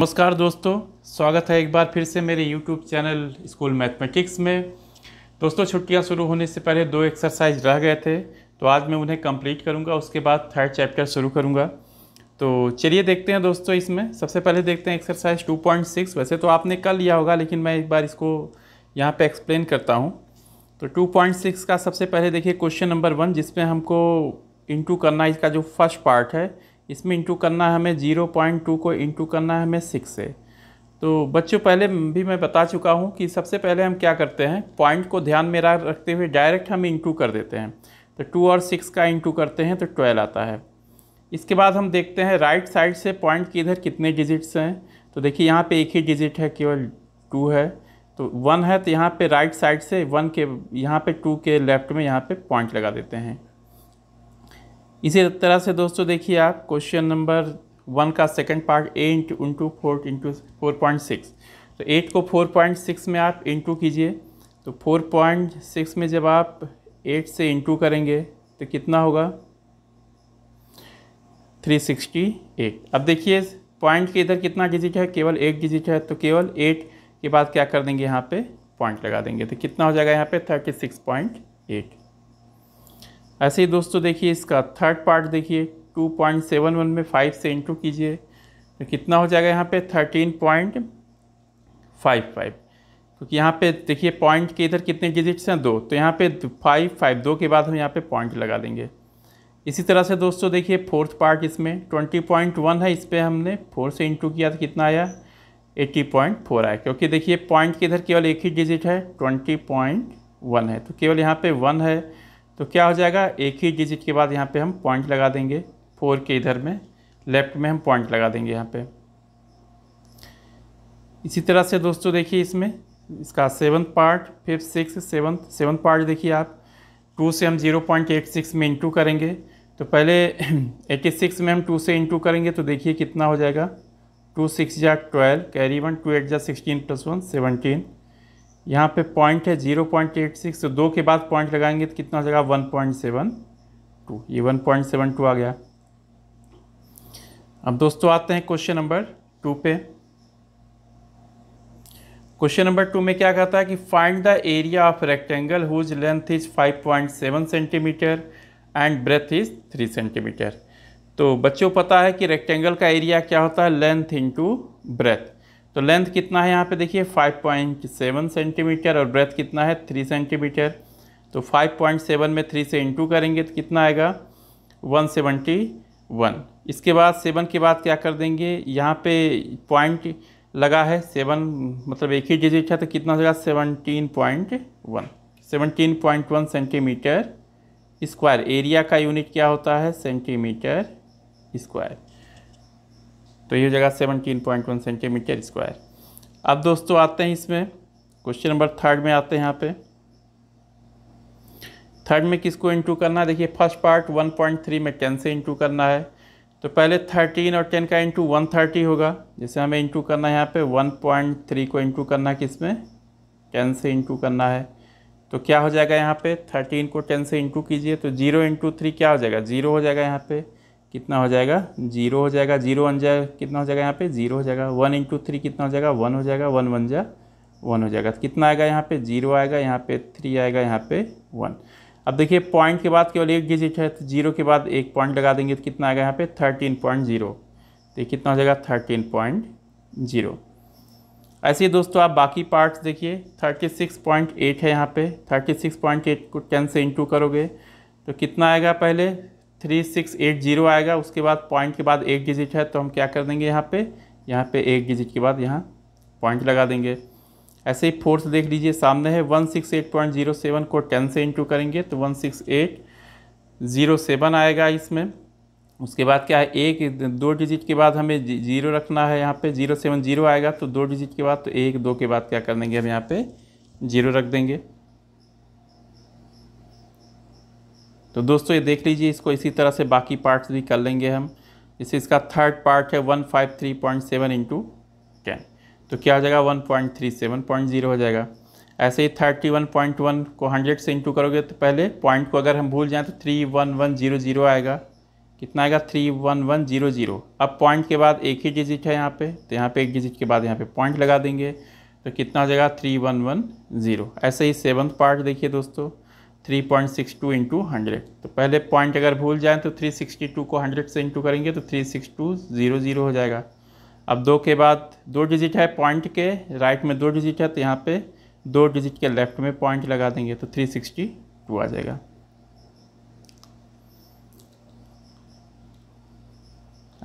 नमस्कार दोस्तों स्वागत है एक बार फिर से मेरे YouTube चैनल स्कूल मैथमेटिक्स में दोस्तों छुट्टियां शुरू होने से पहले दो एक्सरसाइज रह गए थे तो आज मैं उन्हें कंप्लीट करूंगा उसके बाद थर्ड चैप्टर शुरू करूंगा तो चलिए देखते हैं दोस्तों इसमें सबसे पहले देखते हैं एक्सरसाइज 2.6 वैसे तो आपने कल लिया होगा लेकिन मैं एक बार इसको यहाँ पर एक्सप्लेन करता हूँ तो टू का सबसे पहले देखिए क्वेश्चन नंबर वन जिसमें हमको इंटू करना इसका जो फर्स्ट पार्ट है इसमें इंटू करना है हमें ज़ीरो पॉइंट टू को इंटू करना है हमें सिक्स से तो बच्चों पहले भी मैं बता चुका हूँ कि सबसे पहले हम क्या करते हैं पॉइंट को ध्यान में रखते हुए डायरेक्ट हम इंटू कर देते हैं तो टू और सिक्स का इंटू करते हैं तो ट्वेल्व आता है इसके बाद हम देखते हैं राइट साइड से पॉइंट के इधर कितने डिजिट्स हैं तो देखिए यहाँ पे एक ही डिजिट है केवल टू है तो वन है तो यहाँ पे राइट साइड से वन के यहाँ पे टू के लेफ्ट में यहाँ पे पॉइंट लगा देते हैं इसी तरह से दोस्तों देखिए आप क्वेश्चन नंबर वन का second part A into into four into four point six तो एट को फोर पॉइंट सिक्स में आप इंटू कीजिए तो फोर पॉइंट सिक्स में जब आप एट से इंटू करेंगे तो कितना होगा थ्री सिक्सटी एट अब देखिए पॉइंट के इधर कितना डिजिट है केवल एक डिजिट है तो केवल एट के बाद क्या कर देंगे यहाँ पर पॉइंट लगा देंगे तो कितना हो जाएगा यहाँ पर थर्टी सिक्स पॉइंट एट ऐसे ही दोस्तों देखिए इसका थर्ड पार्ट देखिए 2.71 में 5 से इंटू कीजिए तो कितना हो जाएगा यहाँ पे 13.55 क्योंकि यहाँ पे देखिए पॉइंट के इधर कितने डिजिट्स हैं दो तो यहाँ पे फाइव फाइव दो के बाद हम यहाँ पे पॉइंट लगा देंगे इसी तरह से दोस्तों देखिए फोर्थ पार्ट इसमें 20.1 है इस पर हमने फोर से इंटू किया तो कितना आया 80.4 आया क्योंकि देखिए पॉइंट के इधर केवल एक ही डिजिट है वन है तो केवल यहाँ पे वन है तो क्या हो जाएगा एक ही डिजिट के बाद यहाँ पे हम पॉइंट लगा देंगे फोर के इधर में लेफ्ट में हम पॉइंट लगा देंगे यहाँ पे इसी तरह से दोस्तों देखिए इसमें इसका seventh part fifth six seventh seventh part देखिए आप टू से हम जीरो पॉइंट एट सिक्स में इंटू करेंगे तो पहले एटी सिक्स में हम टू से इंटू करेंगे तो देखिए कितना हो जाएगा टू सिक्स या twelve carry one two eight या सिक्सटीन प्लस वन सेवनटीन यहाँ पे पॉइंट है जीरो पॉइंट एट सिक्स तो दो के बाद पॉइंट लगाएंगे तो कितना जगह वन पॉइंट सेवन टू ये वन पॉइंट सेवन टू आ गया अब दोस्तों आते हैं क्वेश्चन नंबर टू पे क्वेश्चन नंबर टू में क्या कहता है कि find the area of rectangle whose length is 5.7 centimetre and breadth is 3 centimetre तो बच्चों पता है कि रेक्टेंगल का एरिया क्या होता है लेंथ इंटू ब्रेथ तो लेंथ कितना है यहाँ पे देखिए 5.7 सेंटीमीटर और ब्रेथ कितना है 3 सेंटीमीटर तो 5.7 में 3 से इंटू करेंगे तो कितना आएगा 171 इसके बाद सेवन के बाद क्या कर देंगे यहाँ पे पॉइंट लगा है सेवन मतलब एक ही डिजिट है तो कितना हो जाएगा seventeen point one seventeen point one centimetre square area का यूनिट क्या होता है सेंटीमीटर स्क्वायर तो ये हो जाएगा seventeen point one centimetre square अब दोस्तों आते हैं इसमें क्वेश्चन नंबर थर्ड में आते हैं यहाँ पे थर्ड में किसको इंटू करना है देखिए first part one point three में टेन से इंटू करना है तो पहले थर्टीन और टेन का इंटू वन थर्टी होगा जैसे हमें इंटू करना है यहाँ पे वन पॉइंट थ्री को इंटू करना है किसमें टेन से इंटू करना है तो क्या हो जाएगा यहाँ पे थर्टीन को टेन से इंटू कीजिए तो जीरो इंटू थ्री क्या हो जाएगा जीरो हो जाएगा यहाँ पे कितना हो जाएगा जीरो हो जाएगा जीरो वन जाए कितना हो जाएगा यहाँ पे जीरो हो जाएगा वन इंटू थ्री कितना हो जाएगा वन हो जाएगा वन वन जा वन हो जाएगा तो कितना आएगा यहाँ पे जीरो आएगा यहाँ पे थ्री आएगा यहाँ पे वन अब देखिए पॉइंट के बाद केवल एक डिजिट है तो जीरो के बाद एक पॉइंट लगा देंगे तो कितना आएगा यहाँ पे थर्टीन पॉइंट जीरो तो कितना हो जाएगा थर्टीन पॉइंट जीरो ऐसे ही दोस्तों आप बाकी पार्ट्स देखिए थर्टी सिक्स पॉइंट एट है यहाँ पे थर्टी सिक्स पॉइंट एट को टेन से इंटू करोगे तो कितना आएगा पहले थ्री सिक्स एट जीरो आएगा उसके बाद पॉइंट के बाद एक डिजिट है तो हम क्या कर देंगे यहाँ पे यहाँ पे एक डिजिट के बाद यहाँ पॉइंट लगा देंगे ऐसे ही फोर्थ देख लीजिए सामने है one six eight point zero seven को टेन से इंटू करेंगे तो one six eight zero seven आएगा इसमें उसके बाद क्या है एक दो डिजिट के बाद हमें जीरो रखना है यहाँ पे जीरो सेवन जीरो आएगा तो दो डिजिट के बाद तो एक दो के बाद क्या कर देंगे हम यहाँ पे जीरो रख देंगे तो दोस्तों ये देख लीजिए इसको इसी तरह से बाकी पार्ट्स भी कर लेंगे हम जैसे इसका थर्ड पार्ट है one five three point seven into ten तो क्या हो जाएगा one point three seven point zero हो जाएगा ऐसे ही थर्टी वन पॉइंट वन को हंड्रेड से इंटू करोगे तो पहले पॉइंट को अगर हम भूल जाएँ तो three one one zero zero आएगा कितना आएगा three one one zero zero अब पॉइंट के बाद एक ही डिजिट है यहाँ पे तो यहाँ पे एक डिजिट के बाद यहाँ पे पॉइंट लगा देंगे तो कितना हो जाएगा थ्री वन वन ज़ीरो ऐसे ही सेवन्थ पार्ट देखिए दोस्तों three point six two into hundred तो पहले पॉइंट अगर भूल जाए तो थ्री सिक्सटी टू को हंड्रेड से इंटू करेंगे तो three six two zero zero हो जाएगा अब दो के बाद दो डिजिट है पॉइंट के राइट में दो डिजिट है तो यहाँ पे दो डिजिट के लेफ्ट में पॉइंट लगा देंगे तो थ्री सिक्सटी टू आ जाएगा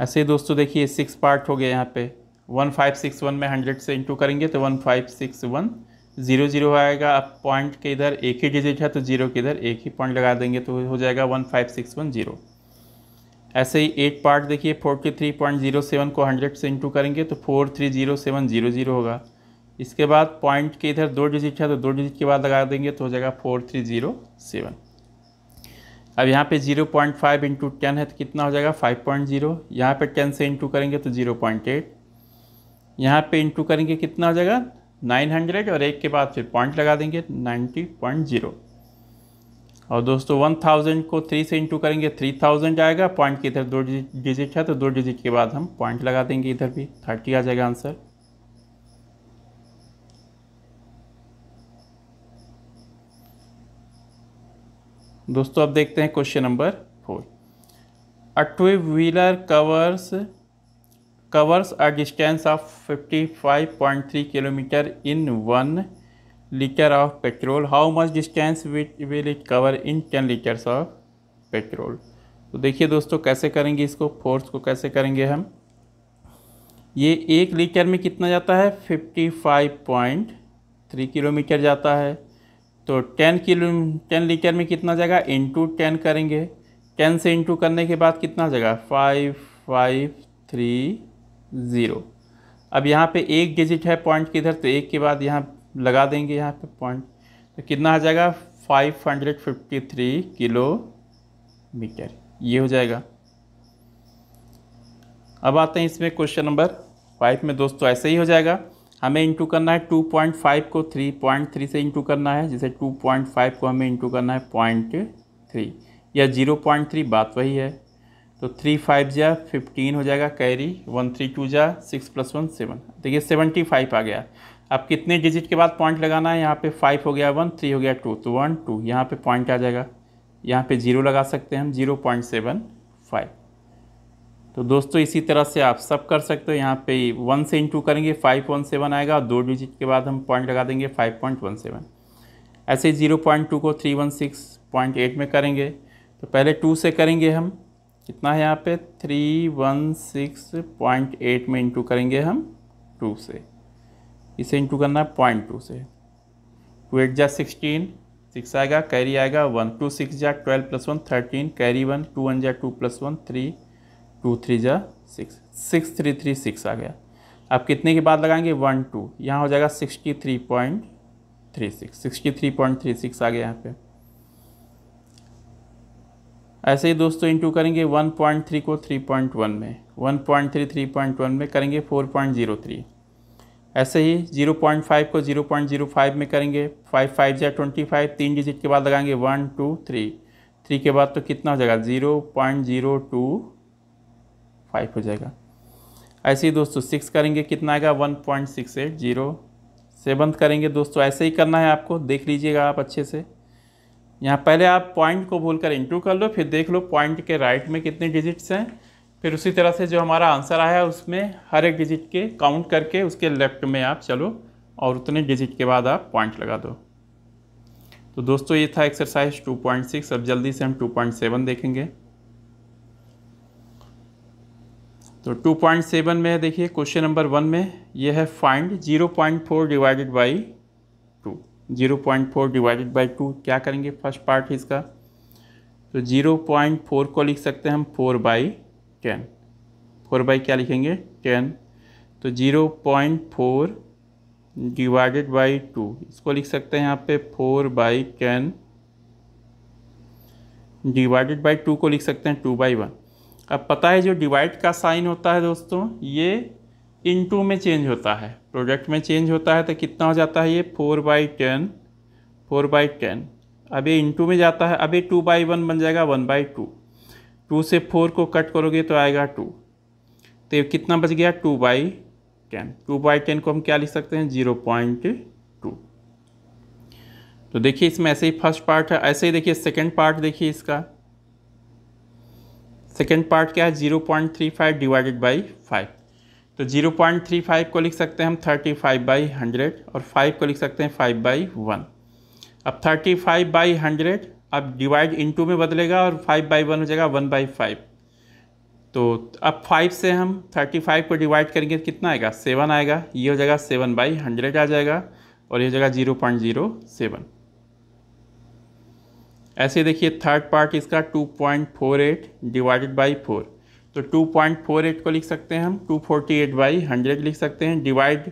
ऐसे ही दोस्तों देखिए सिक्स पार्ट हो गए यहाँ पे वन फाइव सिक्स वन में हंड्रेड से इंटू करेंगे तो one five six one zero zero आएगा अब पॉइंट के इधर एक ही डिजिट है तो ज़ीरो के इधर एक ही पॉइंट लगा देंगे तो हो जाएगा one five six one zero ऐसे ही एट पार्ट देखिए forty three point zero seven को हंड्रेड से इंटू करेंगे तो four three zero seven zero zero होगा इसके बाद पॉइंट के इधर दो डिजिट है तो दो डिजिट के बाद लगा देंगे तो हो जाएगा फोर थ्री ज़ीरो सेवन अब यहाँ पे zero point five into ten है तो कितना हो जाएगा फाइव पॉइंट ज़ीरो यहाँ पर टेन से इंटू करेंगे तो ज़ीरो पॉइंट एट यहाँ पर इंटू करेंगे कितना हो जाएगा 900 और एक के बाद फिर पॉइंट लगा देंगे 90.0 और दोस्तों 1000 को 3 से इंटू करेंगे 3000 आएगा पॉइंट के इधर दो डिजिट है तो दो डिजिट के बाद हम पॉइंट लगा देंगे इधर भी 30 आ जाएगा आंसर दोस्तों अब देखते हैं question number four a wheeler covers covers a distance of 55.3 kilometer in 1 liter of petrol how much distance will it cover in 10 liters of petrol तो देखिए दोस्तों कैसे करेंगे इसको फोर्स को कैसे करेंगे हम ये एक लीटर में कितना जाता है 55.3 किलोमीटर जाता है तो 10 किलो 10 लीटर में कितना जगह इंटू टेन करेंगे 10 से इंटू करने के बाद कितना जगह फाइव फाइव थ्री ज़ीरो अब यहाँ पे एक डिजिट है पॉइंट के इधर तो एक के बाद यहाँ लगा देंगे यहाँ पे पॉइंट तो कितना आ जाएगा 553 किलोमीटर ये हो जाएगा अब आते हैं इसमें क्वेश्चन नंबर फाइव में दोस्तों ऐसे ही हो जाएगा हमें इंटू करना है 2.5 को 3.3 से इंटू करना है जैसे 2.5 को हमें इंटू करना है पॉइंट थ्री या 0.3 बात वही है तो थ्री फाइव जा फिफ्टीन हो जाएगा कैरी वन थ्री टू जा सिक्स प्लस वन सेवन देखिए सेवेंटी फाइव आ गया अब कितने डिजिट के बाद पॉइंट लगाना है यहाँ पे फाइव हो गया वन थ्री हो गया टू तो वन टू यहाँ पे पॉइंट आ जाएगा यहाँ पे जीरो लगा सकते हैं हम जीरो पॉइंट सेवन फाइव तो दोस्तों इसी तरह से आप सब कर सकते हो यहाँ पे वन से इंटू करेंगे फाइव वन सेवन आएगा और दो डिजिट के बाद हम पॉइंट लगा देंगे फाइव पॉइंट वन सेवन ऐसे जीरो पॉइंट टू को three one six point eight में करेंगे तो पहले टू से करेंगे हम कितना है यहाँ पे three one six point eight में इंटू करेंगे हम टू से इसे इंटू करना है पॉइंट टू से टू एट जा सिक्सटीन सिक्स आएगा कैरी आएगा वन टू सिक्स जा twelve plus one thirteen carry one two one जा two plus one three two three जा six six three three six आ गया अब कितने के बाद लगाएंगे वन टू यहाँ हो जाएगा sixty three point three six sixty three point three six आ गया यहाँ पे ऐसे ही दोस्तों इंटू करेंगे 1.3 को 3.1 में 1.3 3.1 में करेंगे 4.03 ऐसे ही 0.5 को 0.05 में करेंगे 5 फाइव जै ट्वेंटी फाइव तीन डिजिट के बाद लगाएंगे वन टू थ्री थ्री के बाद तो कितना हो जाएगा zero point zero two five हो जाएगा ऐसे ही दोस्तों सिक्स करेंगे कितना आएगा one point six eight zero करेंगे दोस्तों ऐसे ही करना है आपको देख लीजिएगा आप अच्छे से यहाँ पहले आप पॉइंट को भूल कर इंटू कर लो फिर देख लो पॉइंट के राइट में कितने डिजिट्स हैं फिर उसी तरह से जो हमारा आंसर आया है उसमें हर एक डिजिट के काउंट करके उसके लेफ्ट में आप चलो और उतने डिजिट के बाद आप पॉइंट लगा दो तो दोस्तों ये था एक्सरसाइज 2.6 अब जल्दी से हम 2.7 देखेंगे तो 2.7 में देखिए क्वेश्चन नंबर वन में ये है find 0.4 divided by zero point four divided by two क्या करेंगे फर्स्ट पार्ट इसका तो जीरो पॉइंट फोर को लिख सकते हैं हम four by ten four by क्या लिखेंगे टेन तो zero point four divided by two इसको लिख सकते हैं यहाँ पे four by ten divided by two को लिख सकते हैं टू बाई वन अब पता है जो डिवाइड का साइन होता है दोस्तों ये इनटू में चेंज होता है प्रोडक्ट में चेंज होता है तो कितना हो जाता है ये four by ten four by ten अब ये इंटू में जाता है अब ये टू बाई वन बन जाएगा वन बाई टू टू से फोर को कट करोगे तो आएगा टू तो ये कितना बच गया two by ten two by ten को हम क्या लिख सकते हैं जीरो पॉइंट टू तो देखिए इसमें ऐसे ही फर्स्ट पार्ट है ऐसे ही देखिए सेकेंड पार्ट देखिए इसका सेकेंड पार्ट क्या है zero point three five divided by five तो 0.35 को लिख सकते हैं हम 35 फाइव बाई हंड्रेड और 5 को लिख सकते हैं 5 बाई वन अब 35 फाइव बाई हंड्रेड अब डिवाइड इनटू में बदलेगा और 5 बाई वन हो जाएगा 1 बाई फाइव तो अब 5 से हम 35 को डिवाइड करेंगे तो कितना आएगा 7 आएगा ये हो जाएगा 7 बाई हंड्रेड आ जाएगा और ये हो जाएगा 0.07 ऐसे देखिए थर्ड पार्ट इसका 2.48 डिवाइडेड बाई फोर तो 2.48 को लिख सकते हैं हम 248 फोर्टी एट बाई हंड्रेड लिख सकते हैं डिवाइड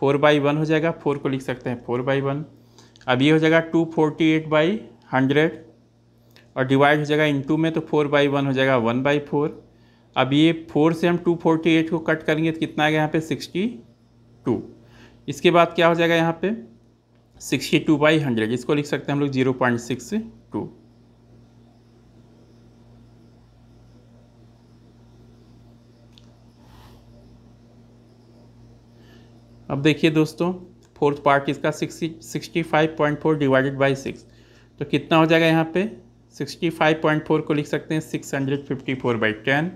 फोर बाई वन हो जाएगा फोर को लिख सकते हैं फोर बाई वन अब ये हो जाएगा 248 फोर्टी एट बाई हंड्रेड और डिवाइड हो जाएगा इंटू में तो फोर बाई वन हो जाएगा वन बाई फोर अब ये फोर से हम टू फोर्टी एट को कट करेंगे तो कितना आ गया यहाँ पे सिक्सटी टू इसके बाद क्या हो जाएगा यहाँ पे सिक्सटी टू बाई हंड्रेड इसको लिख सकते हैं हम लोग जीरो पॉइंट सिक्स टू अब देखिए दोस्तों फोर्थ पार्ट इसका sixty sixty five point four divided by six तो कितना हो जाएगा यहाँ पे सिक्सटी फाइव पॉइंट फोर को लिख सकते हैं six hundred fifty four by ten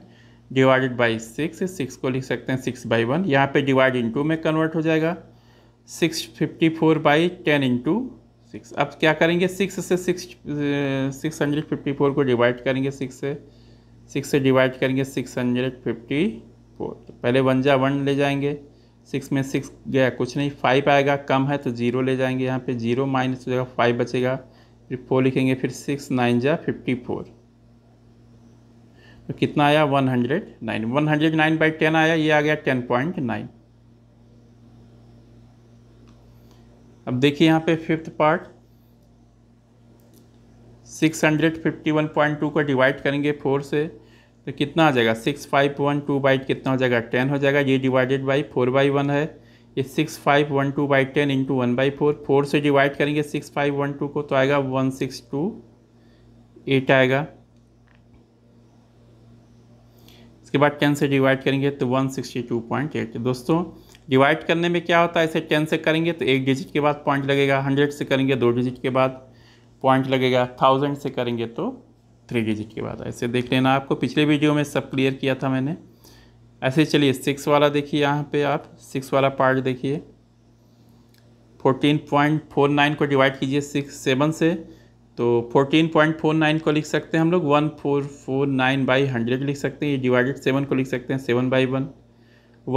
divided by six six को लिख सकते हैं सिक्स बाई वन यहाँ पे डिवाइड इंटू में कन्वर्ट हो जाएगा six fifty four by ten into six अब क्या करेंगे सिक्स से six six hundred fifty four को डिवाइड करेंगे सिक्स से सिक्स से डिवाइड करेंगे सिक्स हंड्रेड फिफ्टी फोर पहले वन जा वन ले जाएंगे सिक्स में सिक्स गया कुछ नहीं फाइव आएगा कम है तो ज़ीरो ले जाएंगे यहाँ पे ज़ीरो माइनस हो जाएगा फाइव बचेगा फिर फोर लिखेंगे फिर सिक्स नाइन जा फिफ्टी फोर तो कितना आया one hundred nine one hundred nine by ten आया ये आ गया टेन पॉइंट नाइन अब देखिए यहाँ पे fifth part six hundred fifty one point two को डिवाइड करेंगे फोर से तो कितना आ जाएगा six five one two by कितना हो जाएगा टेन हो जाएगा ये divided by four by one है ये six five one two by ten into one by four four से डिवाइड करेंगे सिक्स फाइव वन टू को तो आएगा वन सिक्स टू एट आएगा इसके बाद टेन से डिवाइड करेंगे तो one sixty two point eight तो दोस्तों डिवाइड करने में क्या होता है इसे टेन से करेंगे तो एक डिजिट के बाद पॉइंट लगेगा हंड्रेड से करेंगे दो डिजिट के बाद पॉइंट लगेगा थाउजेंड से करेंगे तो थ्री डिजिट के बाद ऐसे देख लेना आपको पिछले वीडियो में सब क्लियर किया था मैंने ऐसे चलिए सिक्स वाला देखिए यहाँ पे आप सिक्स वाला पार्ट देखिए फोर्टीन पॉइंट फोर नाइन को डिवाइड कीजिए सिक्स सेवन से तो फोर्टीन पॉइंट फोर नाइन को लिख सकते हैं हम लोग one four four nine by hundred लिख सकते हैं ये डिवाइडेड सेवन को लिख सकते हैं seven by one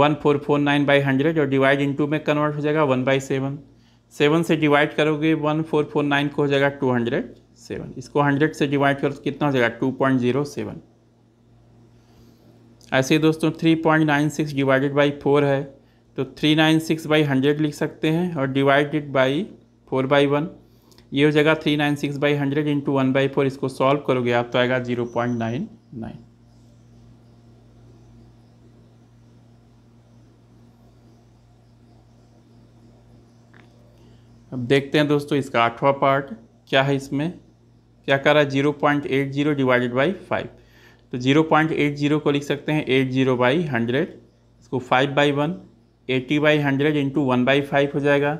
one four four nine by hundred और डिवाइड टू में कन्वर्ट हो जाएगा वन बाई सेवन सेवन से डिवाइड करोगे वन फोर फोर नाइन को हो जाएगा टू हंड्रेड सेवन इसको हंड्रेड से डिवाइड करो तो कितना हो जाएगा टू पॉइंट जीरो सेवन ऐसे दोस्तों three point nine six divided by four है तो three nine six by hundred लिख सकते हैं और divided by four by one ये हो जाएगा three nine six by hundred into one by four इसको सॉल्व करोगे आप तो आएगा जीरो पॉइंट नाइन नाइन अब देखते हैं दोस्तों इसका आठवां पार्ट क्या है इसमें क्या कर रहा है zero point eight zero divided by five तो जीरो पॉइंट एट जीरो को लिख सकते हैं एट जीरो बाई हंड्रेड इसको five by one eighty by hundred into one by five हो जाएगा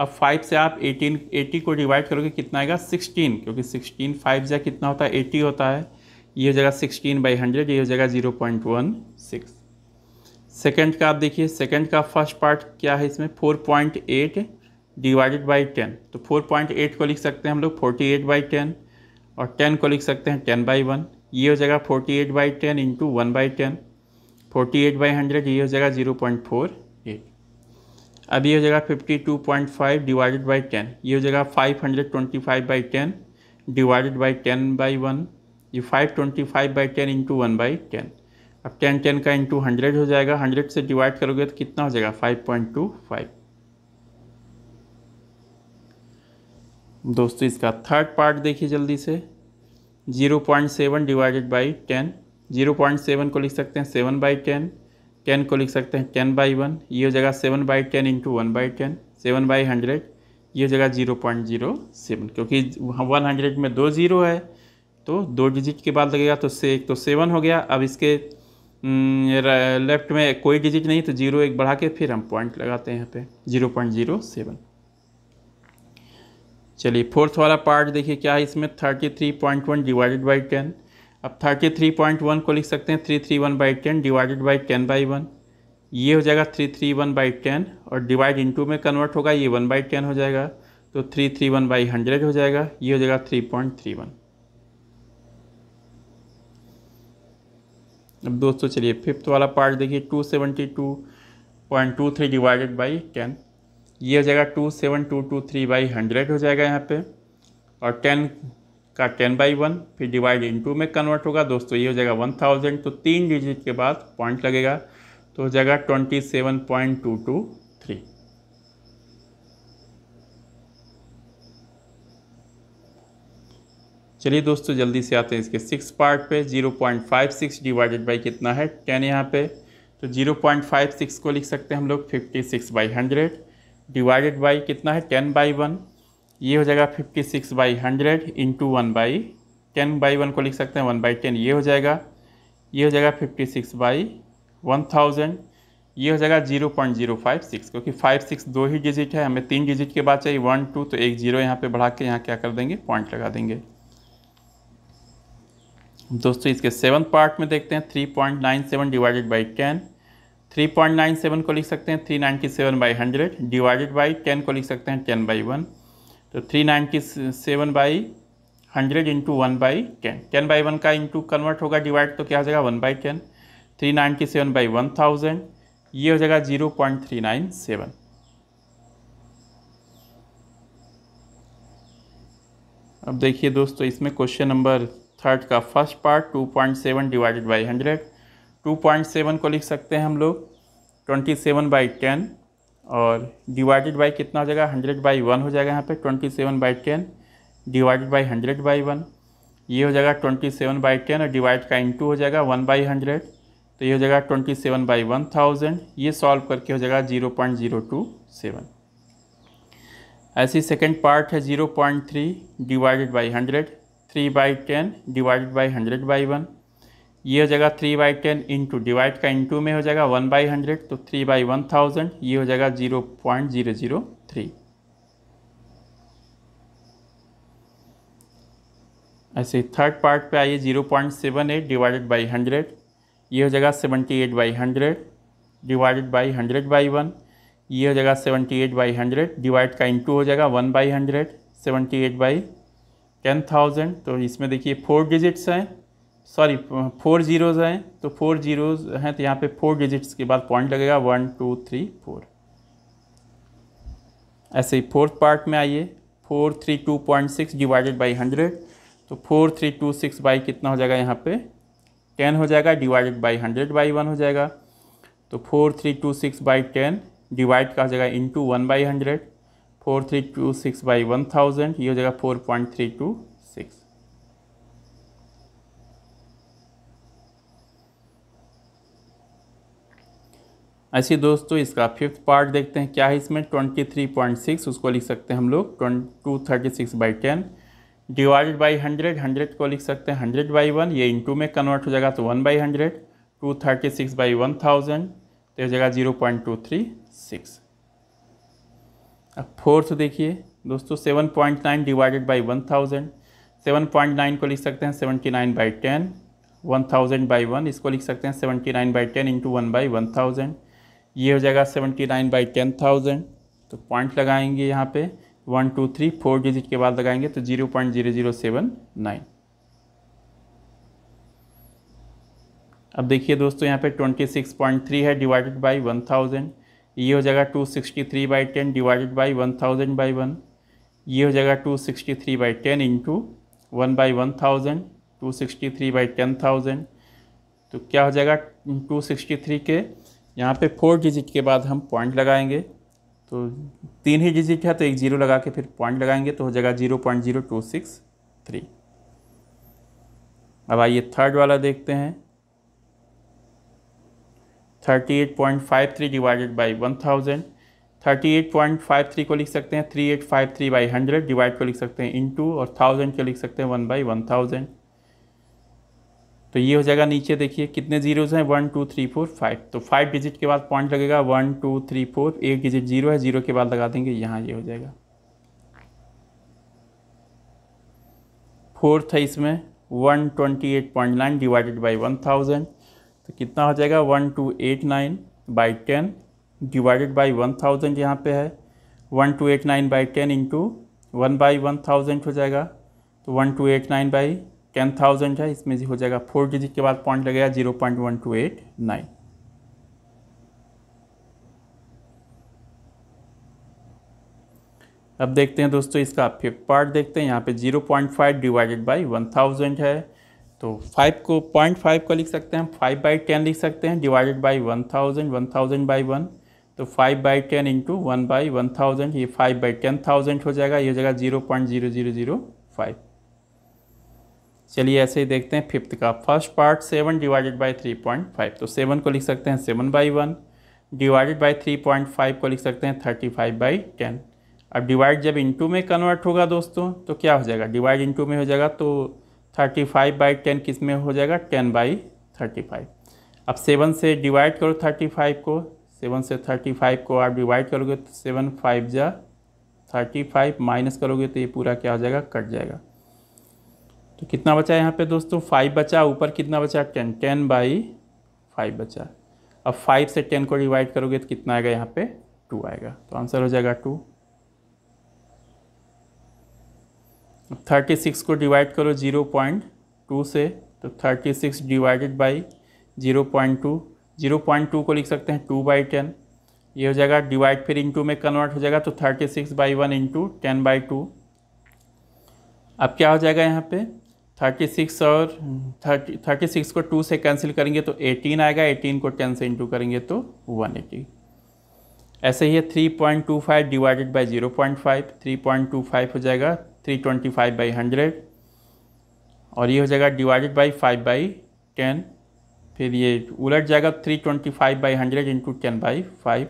अब फाइव से आप एटीन एटी को डिवाइड करोगे कितना आएगा सिक्सटीन क्योंकि सिक्सटीन फाइव जै कितना होता है एटी होता है ये हो जाएगा सिक्सटीन बाई हंड्रेड ये हो जाएगा zero point one six second का आप देखिए सेकेंड का फर्स्ट पार्ट क्या है इसमें four point eight divided by ten तो फोर पॉइंट एट को लिख सकते हैं हम लोग फोर्टी एट बाई टेन और टेन को लिख सकते हैं टेन बाई वन ये हो जाएगा forty eight by ten into one by ten forty eight by hundred ये हो जाएगा ज़ीरो पॉइंट फोर एट अब ये हो जाएगा fifty two point five divided by ten ये हो जाएगा five hundred twenty five by ten divided by ten by one ये five twenty five by ten into one by ten अब ten ten का इंटू हंड्रेड हो जाएगा hundred से divide करोगे तो कितना हो जाएगा फाइव पॉइंट टू फाइव दोस्तों इसका थर्ड पार्ट देखिए जल्दी से zero point seven divided by ten zero point seven को लिख सकते हैं सेवन बाई टेन टेन को लिख सकते हैं टेन बाई वन ये हो जाएगा seven by ten into one by ten seven by hundred ये हो जाएगा जीरो पॉइंट जीरो सेवन क्योंकि हाँ, वन हंड्रेड में दो जीरो है तो दो डिजिट के बाद लगेगा तो से एक तो सेवन हो गया अब इसके लेफ्ट में कोई डिजिट नहीं तो जीरो एक बढ़ा के फिर हम पॉइंट लगाते हैं यहाँ पे जीरो पॉइंट जीरो सेवन चलिए फोर्थ वाला पार्ट देखिए क्या है इसमें thirty three point one divided by ten अब थर्टी थ्री पॉइंट वन को लिख सकते हैं three three one by ten divided by ten by one ये हो जाएगा three three one by ten और डिवाइड टू में कन्वर्ट होगा ये वन बाई टेन हो जाएगा तो three three one by hundred हो जाएगा ये हो जाएगा थ्री पॉइंट थ्री वन अब दोस्तों चलिए फिफ्थ वाला पार्ट देखिए two seventy two point two three divided by ten ये हो जाएगा two seven two two three by hundred हो जाएगा यहाँ पे और टेन का टेन बाई वन फिर डिवाइड टू में कन्वर्ट होगा दोस्तों ये हो जाएगा वन थाउजेंड तो तीन डिजिट के बाद पॉइंट लगेगा तो हो जाएगा twenty seven point two two three चलिए दोस्तों जल्दी से आते हैं इसके सिक्स पार्ट पे zero point five six divided by कितना है टेन यहाँ पे तो जीरो पॉइंट फाइव सिक्स को लिख सकते हैं हम लोग fifty six by hundred divided by कितना है टेन बाई वन ये हो जाएगा fifty six by hundred into one by ten by one को लिख सकते हैं वन बाई टेन ये हो जाएगा ये हो जाएगा fifty six by one thousand ये हो जाएगा zero point zero five six क्योंकि फाइव सिक्स दो ही डिजिट है हमें तीन डिजिट के बाद चाहिए वन टू तो एक जीरो यहाँ पे बढ़ा के यहाँ क्या कर देंगे पॉइंट लगा देंगे दोस्तों इसके सेवन पार्ट में देखते हैं three point nine seven divided by ten three point nine seven को लिख सकते हैं three ninety seven by hundred divided by ten को लिख सकते हैं टेन बाई वन तो three ninety seven by hundred into one by ten ten by one का इंटू कन्वर्ट होगा डिवाइड तो क्या हो जाएगा one by ten three ninety seven by one thousand ये हो जाएगा zero point three nine seven अब देखिए दोस्तों इसमें क्वेश्चन नंबर थर्ड का first part two point seven divided by hundred two point seven को लिख सकते हैं हम लोग ट्वेंटी सेवन बाई टेन और डिवाइडेड बाई कितना हो जाएगा हंड्रेड बाई वन हो जाएगा यहाँ पे twenty seven by ten divided by hundred by one ये हो जाएगा ट्वेंटी सेवन बाई टेन और डिवाइड का इंटू हो जाएगा वन बाई हंड्रेड तो ये हो जाएगा twenty seven by one thousand ये सॉल्व करके हो जाएगा zero point zero two seven ऐसी सेकेंड पार्ट है zero point three divided by hundred three by ten divided by hundred by one ये हो जाएगा three by ten into divide का इंटू में हो जाएगा वन बाई हंड्रेड तो थ्री बाई वन थाउजेंड ये हो जाएगा zero point zero zero three ऐसे थर्ड पार्ट पे आइए zero point seven eight divided by hundred ये हो जाएगा seventy eight by hundred divided by hundred by one ये हो जाएगा seventy eight by hundred divide का इंटू हो जाएगा one by hundred seventy eight by ten thousand तो इसमें देखिए फोर डिजिट्स हैं सॉरी फोर जीरोज़ हैं तो फोर जीरोज़ हैं तो यहाँ पे फोर डिजिट्स के बाद पॉइंट लगेगा वन टू थ्री फोर ऐसे ही फोर्थ पार्ट में आइए four three two point six divided by hundred तो four three two six by कितना हो जाएगा यहाँ पे टेन हो जाएगा divided by hundred by one हो जाएगा तो four three two six by ten divide का हो जाएगा into one by hundred four three two six by one thousand ये हो जाएगा फोर पॉइंट थ्री टू ऐसे दोस्तों इसका फिफ्थ पार्ट देखते हैं क्या है इसमें ट्वेंटी थ्री पॉइंट सिक्स उसको लिख सकते हैं हम लोग two thirty six by ten divide by hundred hundred को लिख सकते हैं हंड्रेड बाई वन ये इंटू में कन्वर्ट हो जाएगा तो one by hundred two thirty six by one thousand तो हो जाएगा zero point two three six अब फोर्थ देखिए दोस्तों seven point nine divided by one thousand seven point nine को लिख सकते हैं seventy nine by ten one thousand by one इसको लिख सकते हैं seventy nine by ten into one by one thousand ये हो जाएगा seventy nine by ten thousand तो पॉइंट लगाएंगे यहाँ पे one two three four digit के बाद लगाएंगे तो zero point zero zero seven nine अब देखिए दोस्तों यहाँ पे ट्वेंटी सिक्स पॉइंट थ्री है डिवाइडेड बाई वन थाउजेंड ये हो जाएगा two sixty three by ten divided by one thousand by one ये हो जाएगा two sixty three by ten into one by one thousand two sixty three by ten thousand तो क्या हो जाएगा टू सिक्सटी थ्री के यहाँ पे फोर डिजिट के बाद हम पॉइंट लगाएंगे तो तीन ही डिजिट है तो एक जीरो लगा के फिर पॉइंट लगाएंगे तो हो जाएगा zero point zero two six three अब आइए थर्ड वाला देखते हैं thirty eight point five three divided by one thousand thirty eight point five three को लिख सकते हैं three eight five three by hundred divide को लिख सकते हैं इन टू और थाउजेंड को लिख सकते हैं वन बाई वन थाउजेंड तो ये हो जाएगा नीचे देखिए कितने जीरोज़ हैं one two three four five तो फाइव डिजिट के बाद पॉइंट लगेगा वन टू थ्री फोर एक डिजिट जीरो है जीरो के बाद लगा देंगे यहाँ ये हो जाएगा फोर्थ है इसमें one twenty eight point nine divided by one thousand तो कितना हो जाएगा one two eight nine by ten divided by one thousand यहाँ पे है one two eight nine by ten into one by one thousand हो जाएगा तो one two eight nine by ten thousand है इसमें जी हो जाएगा फोर डिजिट के बाद पॉइंट लगेगा zero point one two eight nine अब देखते हैं दोस्तों इसका फिफ्थ पार्ट देखते हैं यहाँ पे zero point five divided by one thousand है तो फाइव को पॉइंट फाइव का लिख सकते हैं फाइव बाई टेन लिख सकते हैं divided by one thousand one thousand by तो वन तो five by ten into one by one thousand ये फाइव बाई टेन थाउजेंड हो जाएगा ये हो जाएगा zero point zero zero zero five चलिए ऐसे ही देखते हैं फिफ्थ का first part seven divided by three point five तो सेवन को लिख सकते हैं seven by one divided by three point five को लिख सकते हैं थर्टी फाइव बाई टेन अब डिवाइड जब इंटू में कन्वर्ट होगा दोस्तों तो क्या हो जाएगा डिवाइड इंटू में हो जाएगा तो थर्टी फाइव बाई टेन किस में हो जाएगा टेन बाई थर्टी फाइव अब सेवन से डिवाइड करो थर्टी फाइव को सेवन से थर्टी फाइव को आप डिवाइड करोगे तो सेवन फाइव जा थर्टी फाइव माइनस करोगे तो ये पूरा क्या हो जाएगा कट जाएगा तो कितना बचा यहाँ पे दोस्तों फाइव बचा ऊपर कितना बचा टेन टेन बाई फाइव बचा अब फाइव से टेन को डिवाइड करोगे तो कितना आएगा यहाँ पे टू आएगा तो आंसर हो जाएगा टू थर्टी सिक्स को डिवाइड करो जीरो पॉइंट टू से तो thirty six divided by zero point two zero point two को लिख सकते हैं टू बाई टेन ये हो जाएगा डिवाइड फिर इंटू में कन्वर्ट हो जाएगा तो thirty six by one into ten by two अब क्या हो जाएगा यहाँ पे थर्टी सिक्स और थर्टी थर्टी सिक्स को टू से कैंसिल करेंगे तो एटीन आएगा एटीन को टेन से इंटू करेंगे तो वन एटी ऐसे ही है three point two five divided by zero point five three point two five हो जाएगा three twenty five by hundred और ये हो जाएगा divided by five by ten फिर ये उलट जाएगा three twenty five by hundred into ten by five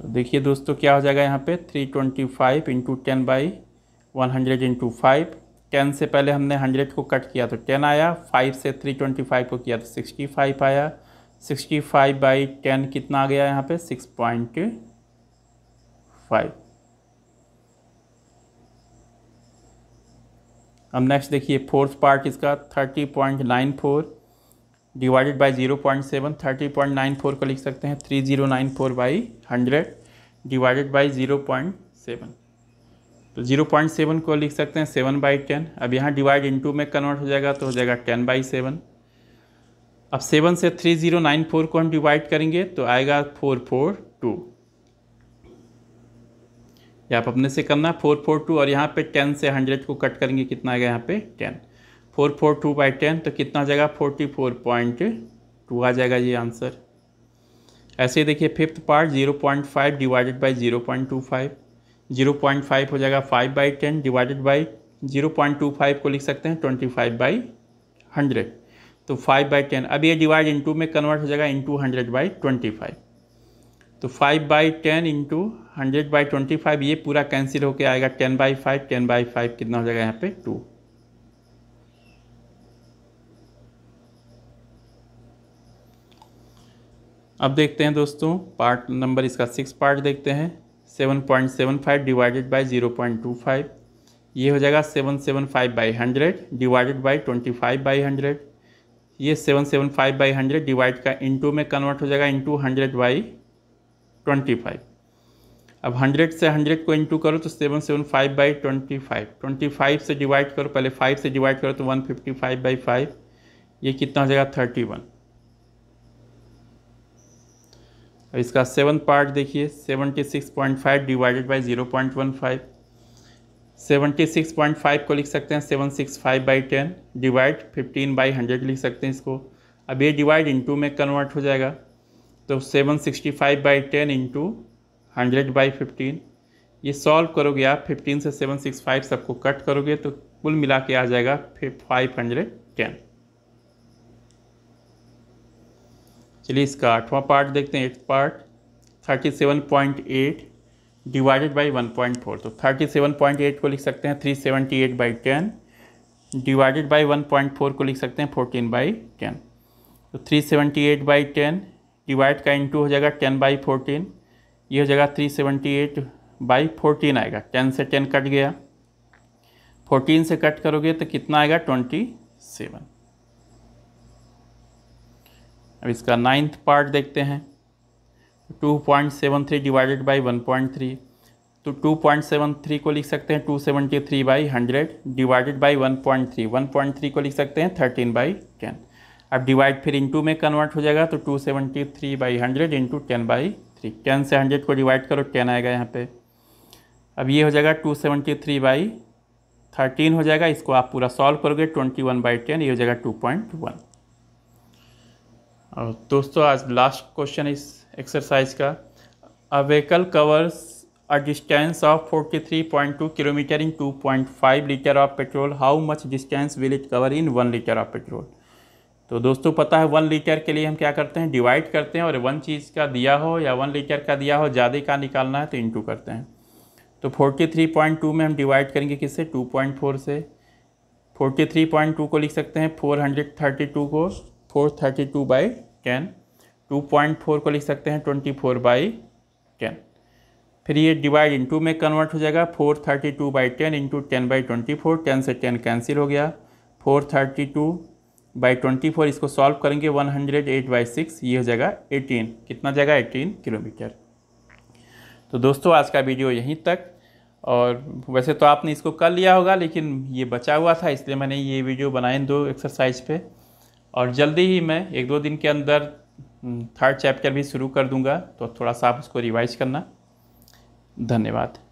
तो देखिए दोस्तों क्या हो जाएगा यहाँ पे three twenty five into ten by one hundred into five ten से पहले हमने हंड्रेड को कट किया तो टेन आया फाइव से थ्री ट्वेंटी फाइव को किया तो सिक्सटी फाइव आया सिक्सटी फाइव बाई टेन कितना आ गया यहाँ पे सिक्स पॉइंट फाइव अब नेक्स्ट देखिए फोर्थ पार्ट इसका thirty point nine four divided by zero point seven thirty point nine four को लिख सकते हैं three zero nine four by hundred divided by zero point seven तो जीरो पॉइंट सेवन को लिख सकते हैं सेवन बाई टेन अब यहाँ डिवाइड इनटू में कन्वर्ट हो जाएगा तो हो जाएगा टेन बाई सेवन अब सेवन से थ्री जीरो नाइन फोर को हम डिवाइड करेंगे तो आएगा फोर फोर टू आप अपने से करना फोर फोर टू और यहाँ पे टेन से हंड्रेड को कट करेंगे कितना आएगा यहाँ पे ten four four two by ten तो कितना जाएगा फोर्टी फोर पॉइंट टू आ जाएगा ये आंसर ऐसे देखिए fifth part zero point five divided by zero point two five zero point five हो जाएगा five by ten divided by zero point two five को लिख सकते हैं ट्वेंटी फाइव बाई हंड्रेड तो फाइव बाई टेन अब ये डिवाइड इंटू में कन्वर्ट हो जाएगा into hundred by twenty five तो five by ten into hundred by twenty five ये पूरा कैंसिल होकर आएगा ten by five ten by five कितना हो जाएगा यहाँ पे टू अब देखते हैं दोस्तों पार्ट नंबर इसका सिक्स पार्ट देखते हैं seven point seven five divided by zero point two five ये हो जाएगा seven seven five by hundred divided by twenty five by hundred ये seven seven five by hundred divide का into में convert हो जाएगा into hundred by twenty five अब hundred से हंड्रेड को इंटू करो तो seven seven five by twenty five twenty five से डिवाइड करो पहले फाइव से डिवाइड करो तो one fifty five by five ये कितना हो जाएगा थर्टी वन अब इसका सेवन पार्ट देखिए seventy six point five divided by zero point one five seventy six point five को लिख सकते हैं seven six five by ten divide fifteen by hundred लिख सकते हैं इसको अब ये डिवाइड इंटू में कन्वर्ट हो जाएगा तो seven sixty five by ten into hundred by fifteen ये सॉल्व करोगे आप फिफ्टीन से सेवन सिक्स फाइव सबको कट करोगे तो कुल मिला के आ जाएगा फाइव हंड्रेड टेन चलिए इसका आठवां पार्ट देखते हैं eighth part thirty seven point eight divided by one point four तो थर्टी सेवन पॉइंट एट को लिख सकते हैं three seventy eight by ten divided by one point four को लिख सकते हैं फोर्टीन बाई टेन तो three seventy eight by ten divide का इंटू हो जाएगा टेन बाई फोर्टीन ये हो जाएगा three seventy eight by fourteen आएगा टेन से टेन कट गया फोर्टीन से कट करोगे तो कितना आएगा ट्वेंटी सेवन अब इसका नाइन्थ पार्ट देखते हैं 2.73 डिवाइडेड बाई 1.3 तो 2.73 को लिख सकते हैं 273 seventy three by hundred divided by one point को लिख सकते हैं 13 बाई टेन अब डिवाइड फिर इंटू में कन्वर्ट हो जाएगा तो 273 seventy three by hundred into ten by three ten से हंड्रेड को डिवाइड करो टेन आएगा यहाँ पे अब ये हो जाएगा 273 सेवेंटी थ्री बाई थर्टीन हो जाएगा इसको आप पूरा सॉल्व करोगे 21 वन बाई टेन ये हो जाएगा 2.1 दोस्तों आज लास्ट क्वेश्चन इस एक्सरसाइज का a vehicle covers a distance of 43.2 kilometre in 2.5 litre of petrol how much distance will it cover in one litre of petrol तो दोस्तों पता है वन लीटर के लिए हम क्या करते हैं डिवाइड करते हैं और वन चीज़ का दिया हो या वन लीटर का दिया हो ज़्यादा का निकालना है तो इंटू करते हैं तो 43.2 में हम डिवाइड करेंगे किससे 2.4 से 43.2 को लिख सकते हैं 432 को four thirty two by ten two point four को लिख सकते हैं ट्वेंटी फोर बाई टेन फिर ये डिवाइड इंटू में कन्वर्ट हो जाएगा four thirty two by ten into ten by twenty four ten से टेन कैंसिल हो गया four thirty two by twenty four इसको सॉल्व करेंगे one hundred eight by six ये हो जाएगा एटीन कितना जाएगा एटीन किलोमीटर तो दोस्तों आज का वीडियो यहीं तक और वैसे तो आपने इसको कर लिया होगा लेकिन ये बचा हुआ था इसलिए मैंने ये वीडियो बनाए दो एक्सरसाइज पे और जल्दी ही मैं एक दो दिन के अंदर थर्ड हम्म, चैप्टर भी शुरू कर दूंगा तो थोड़ा सा आप उसको रिवाइज करना धन्यवाद